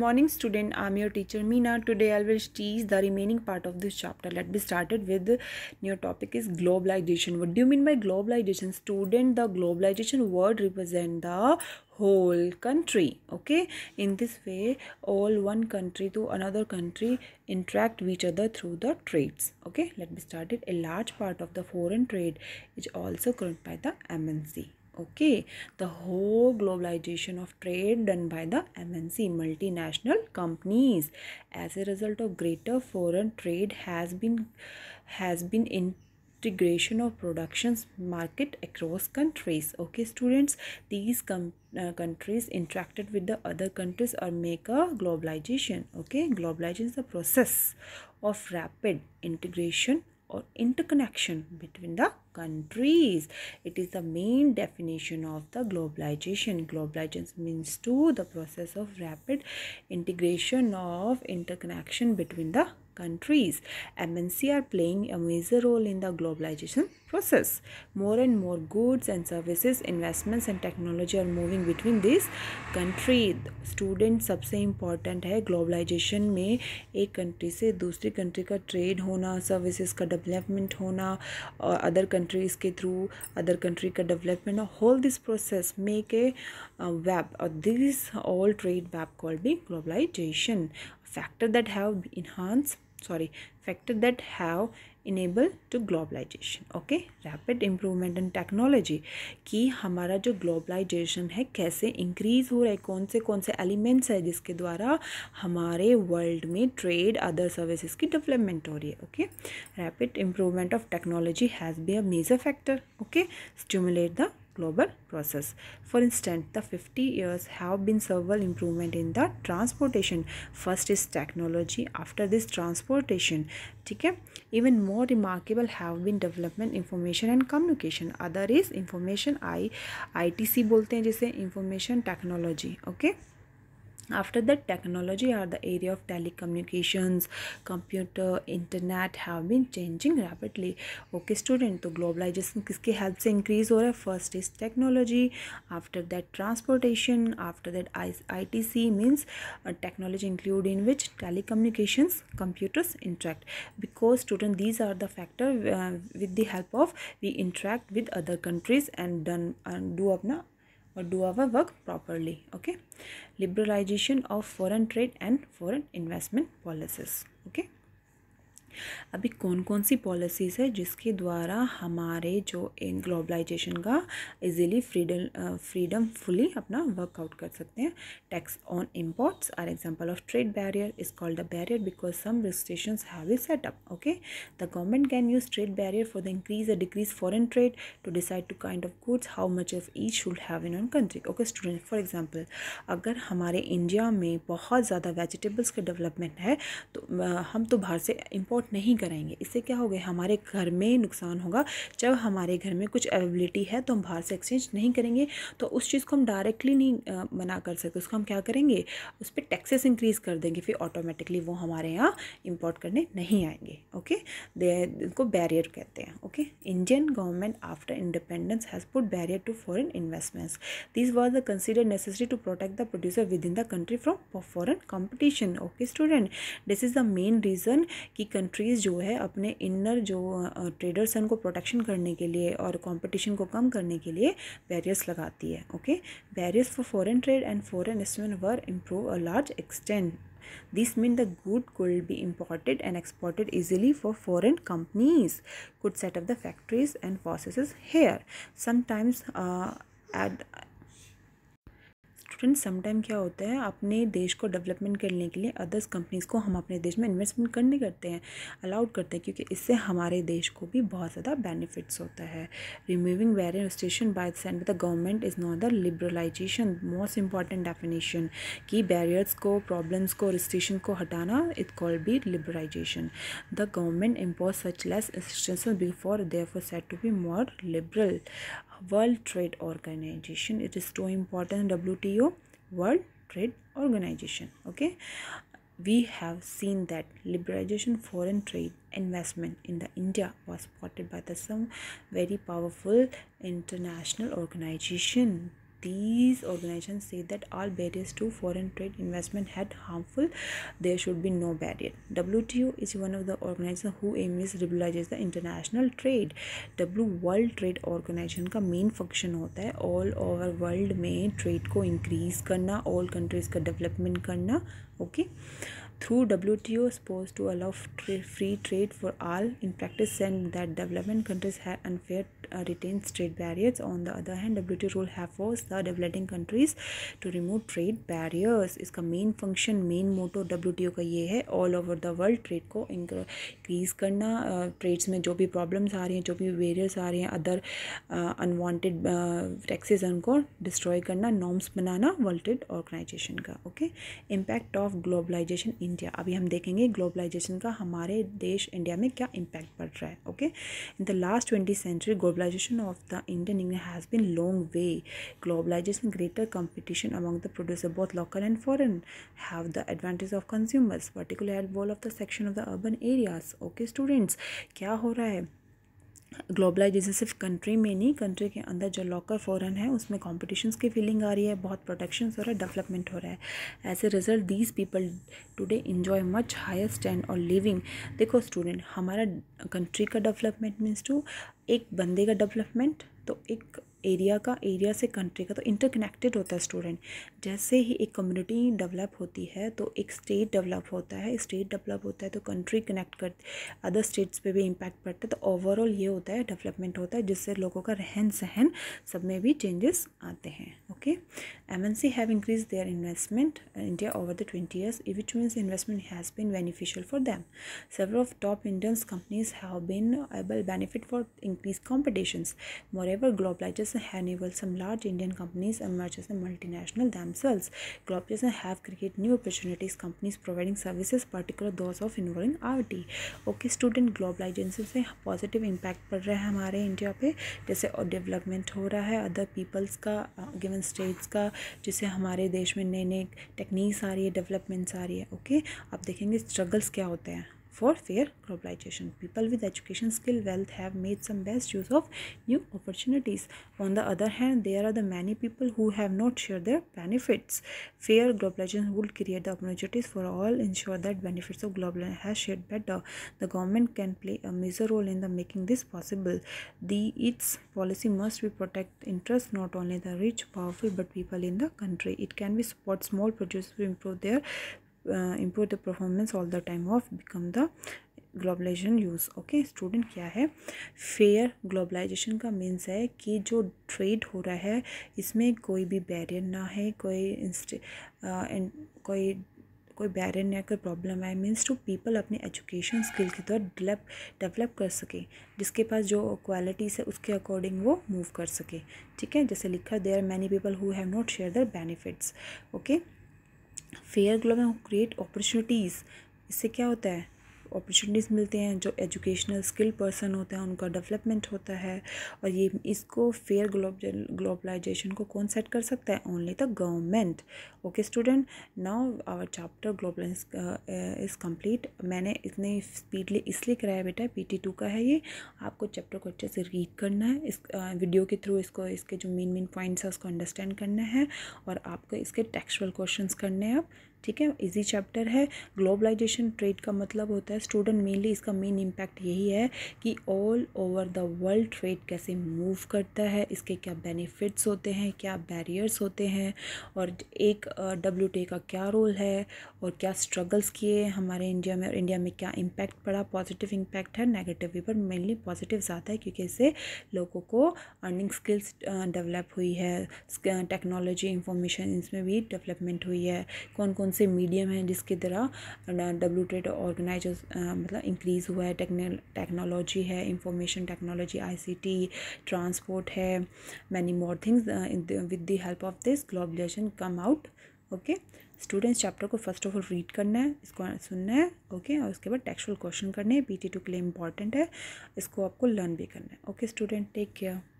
Morning student, I'm your teacher Meena. Today I will teach the remaining part of this chapter. Let me started with new topic is globalization. What do you mean by globalization? Student, the globalization word represent the whole country. Okay, in this way, all one country to another country interact with each other through the trades. Okay, let me started. A large part of the foreign trade is also governed by the MNC okay the whole globalization of trade done by the mnc multinational companies as a result of greater foreign trade has been has been in integration of productions market across countries okay students these com uh, countries interacted with the other countries or make a globalization okay globalization is the process of rapid integration or interconnection between the countries. It is the main definition of the globalization. Globalization means to the process of rapid integration of interconnection between the countries. MNC are playing a major role in the globalization process. More and more goods and services, investments and technology are moving between this country. Student सबसे important है globalization में एक country से दूसरी country का trade होना services का development होना और other countries के through other country का development और whole this process make a uh, web or this all trade web called be globalization factor that have enhanced sorry factor that have enable to globalisation okay rapid improvement in technology कि हमारा जो globalisation है कैसे increase हो रहा है कौन से कौन से एलिमेंट्स है जिसके द्वारा हमारे वर्ल्ड में ट्रेड अदर सर्विसेज की डेवलपमेंट हो रही है okay rapid improvement of technology has be a major factor okay stimulate the global process. For instance, the 50 years have been several improvement in the transportation. First is technology, after this transportation. Okay? Even more remarkable have been development information and communication. Other is information I ITC बोलते हैं जिसे information technology. Okay? after that technology or the area of telecommunications computer internet have been changing rapidly okay student to globalization किसके help से increase हो first is technology after that transportation after that ITC means a uh, technology include in which telecommunications computers interact because student these are the factor uh, with the help of we interact with other countries and done and do अपना or do our work properly okay liberalization of foreign trade and foreign investment policies okay अभी कौन कौन सी policies है जिसके द्वारा हमारे जो इन ग्लोबलाइजेशन का इजीली फ्रीडम फ्रीडम फुली अपना वर्कआउट कर सकते हैं tax on imports are example of trade barrier is called a barrier because some registration have set up okay the government can use trade barrier for the increase a decrease foreign trade to decide to kind of goods how much of each should have in on country okay student for example अगर हमारे India में बहुत ज़्यादा vegetables का development है तो हम तो बाहर से इम्पोर्ट नहीं कराएंगे इससे क्या होगा हमारे घर में नुकसान होगा जब हमारे घर में कुछ अवेबिलिटी है तो हम बाहर से एक्सचेंज नहीं करेंगे तो उस चीज़ को हम डायरेक्टली नहीं मना कर सकते उसको हम क्या करेंगे उस पर टैक्सेस इंक्रीज़ कर देंगे फिर ऑटोमेटिकली वो हमारे यहाँ इम्पोर्ट करने नहीं आएंगे ओके इनको बैरियर कहते हैं okay Indian government after independence has put barrier to foreign investments this was the consider necessary to protect the producer with in the country from foreign competition okay student this is the main reason कि country countries जो है अपने inner जो traders हैं उनको protection करने के लिए और कंपटीशन को कम करने के लिए बैरियर्स लगाती है okay barriers for foreign trade and foreign investment were improve a large extend this mean the good could be imported and exported easily for foreign companies could set up the factories and process here sometimes at friends sometime क्या होता है अपने देश को development करने के लिए others companies को हम अपने देश में इन्वेस्टमेंट करने करते हैं अलाउड करते हैं क्योंकि इससे हमारे देश को भी बहुत ज़्यादा बेनिफिट्स होता है removing barrier restriction by send the government is not the liberalisation most important definition कि बैरियर्स को प्रॉब्लम्स को रिस्ट्रिक्शन को हटाना it call be liberalisation the government impose such less before there for set to be more liberal World Trade Organization. It is too important WTO World Trade Organization. Okay. We have seen that liberalization foreign trade investment in the India was supported by the some very powerful international organization. these organizations say that all barriers to foreign trade investment had harmful there should be no barrier wto is one of the organizations who aims liberalizes the international trade w world trade organization ka main function hota hai all over world mein trade ko increase karna all countries ka development karna okay? Through WTO supposed to allow free trade for all, in practice and that developing countries have unfair uh, retained trade barriers. On the other hand, WTO rule have forced the developing countries to remove trade barriers. its main function इसका main function main motto W का ये है all over the world trade को increase करना trades uh, में जो भी problems आ रही हैं जो भी वेरियर्स आ रहे हैं other unwanted taxes destroy karna norms banana world trade organization ka okay impact of globalization in India अभी हम देखेंगे ग्लोबलाइजेशन का हमारे देश इंडिया में क्या इम्पैक्ट पड़ रहा है okay in the last twenty century globalisation of the Indian India has been long way globalisation greater competition among the producer बहुत local and foreign have the advantage of consumers particular at well of the section of the urban areas okay students क्या हो रहा है globalisation सिर्फ country में नहीं country के अंदर जो लॉकर फ़ॉरन है उसमें कॉम्पिटिशन्स की फीलिंग आ रही है बहुत प्रोटेक्शन हो रहा है डेवलपमेंट हो रहा है as a result these people today enjoy much higher stand और लिविंग देखो स्टूडेंट हमारा कंट्री का डेवलपमेंट मीन्स टू एक बंदे का डेवलपमेंट तो एक एरिया का एरिया से कंट्री का तो इंटरकनेक्टेड होता है स्टूडेंट जैसे ही एक कम्युनिटी डेवलप होती है तो एक स्टेट डेवलप होता है स्टेट डेवलप होता है तो कंट्री कनेक्ट कर अदर स्टेट्स पे भी इम्पैक्ट पड़ता है तो ओवरऑल ये होता है डेवलपमेंट होता है जिससे लोगों का रहन सहन सब में भी चेंजेस आते हैं okay M N C have increase their investment India over the twenty years which means investment has been beneficial for them of top Indians companies have been able benefit for increase competition more ever globalise corporations have enabled some large Indian companies emerge as a multinational themselves. Corporations have created new opportunities, companies providing services, particular those of involving IT. okay student globalization से positive impact पड़ रहा है हमारे india पे जैसे और development हो रहा है अदर पीपल्स का गिवन स्टेट्स का जिससे हमारे देश में नए नए टेक्निक्स आ रही है डेवलपमेंट्स आ रही है okay? आप देखेंगे struggles क्या होते हैं for fair globalization. People with education, skill, wealth have made some best use of new opportunities. On the other hand, there are the many people who have not shared their benefits. Fair globalization would create the opportunities for all, ensure that benefits of globalization has shared better. The government can play a major role in the making this possible. The its policy must be protect interests not only the rich, powerful, but people in the country. It can be support small producers to improve their Uh, improve the performance all the time of become the globalisation use okay student क्या है fair globalisation का means है कि जो trade हो रहा है इसमें कोई भी बैरियर ना है कोई इंस्ट uh, कोई कोई बैरियर या कोई प्रॉब्लम है मीन्स टू पीपल अपने एजुकेशन स्किल के तौर डेवलप डेवलप कर सके जिसके पास जो क्वालिटीज़ है उसके अकॉर्डिंग वो मूव कर सके ठीक है जैसे लिखा there many people who have not share their benefits okay fair globe and create opportunities इससे क्या होता है अपॉर्चुनिटीज़ मिलते हैं जो एजुकेशनल स्किल पर्सन होते हैं उनका डेवलपमेंट होता है और ये इसको फेयर ग्लोब ग्लोबलाइजेशन को कौन सेट कर सकता है only the government okay student now our chapter globalise is complete मैंने इतने स्पीडली इसलिए कराया बेटा पी टी टू का है ये आपको चैप्टर को अच्छे से रीड करना है इस वीडियो uh, के थ्रू इसको इसके जो मेन मेन पॉइंट्स है उसको अंडरस्टैंड करना है और आपको इसके टेक्सुअल क्वेश्चन करने हैं आप ठीक है इजी चैप्टर है ग्लोबलाइजेशन ट्रेड का मतलब होता है स्टूडेंट मेनली इसका मेन इम्पैक्ट यही है कि all over the world trade कैसे मूव करता है इसके क्या बेनिफिट्स होते हैं क्या बैरियर्स होते हैं और एक डब्ल्यू uh, का क्या रोल है और क्या स्ट्रगल्स किए हमारे इंडिया में और इंडिया में क्या इम्पैक्ट पड़ा पॉजिटिव इम्पैक्ट है नेगेटिव भी पर मेनली पॉजिटिव ज़्यादा है क्योंकि इससे लोगों को अर्निंग स्किल्स डेवलप हुई है टेक्नोलॉजी इंफॉर्मेशन इसमें भी डेवलपमेंट हुई है कौन कौन कौन से मीडियम हैं जिसके द्वारा डब्ल्यू ट्रेड ऑर्गेनाइज मतलब इंक्रीज़ हुआ है टेक्नोलॉजी है इंफॉर्मेशन टेक्नोलॉजी आईसीटी ट्रांसपोर्ट है many more things with the help of this globalisation come out okay students chapter को फर्स्ट ऑफ ऑल रीड करना है इसको सुनना है ओके okay? और उसके बाद टेक्सुअल क्वेश्चन करने हैं टी टू के लिए इंपॉर्टेंट है इसको आपको लर्न भी करना है ओके स्टूडेंट टेक केयर